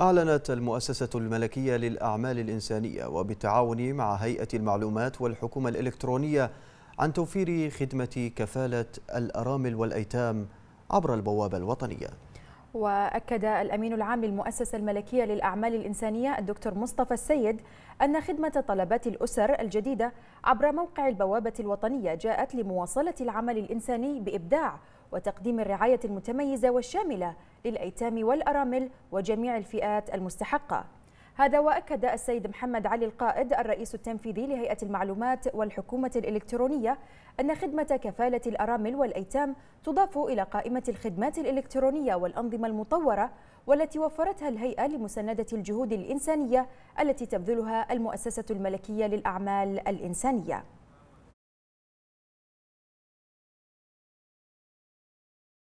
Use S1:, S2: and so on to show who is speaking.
S1: أعلنت المؤسسة الملكية للأعمال الإنسانية وبالتعاون مع هيئة
S2: المعلومات والحكومة الإلكترونية عن توفير خدمة كفالة الأرامل والأيتام عبر البوابة الوطنية
S3: وأكد الأمين العام للمؤسسة الملكية للأعمال الإنسانية الدكتور مصطفى السيد أن خدمة طلبات الأسر الجديدة عبر موقع البوابة الوطنية جاءت لمواصلة العمل الإنساني بإبداع وتقديم الرعاية المتميزة والشاملة للأيتام والأرامل وجميع الفئات المستحقة هذا وأكد السيد محمد علي القائد الرئيس التنفيذي لهيئة المعلومات والحكومة الإلكترونية أن خدمة كفالة الأرامل والأيتام تضاف إلى قائمة الخدمات الإلكترونية والأنظمة المطورة والتي وفرتها الهيئة لمساندة الجهود الإنسانية التي تبذلها المؤسسة الملكية للأعمال
S4: الإنسانية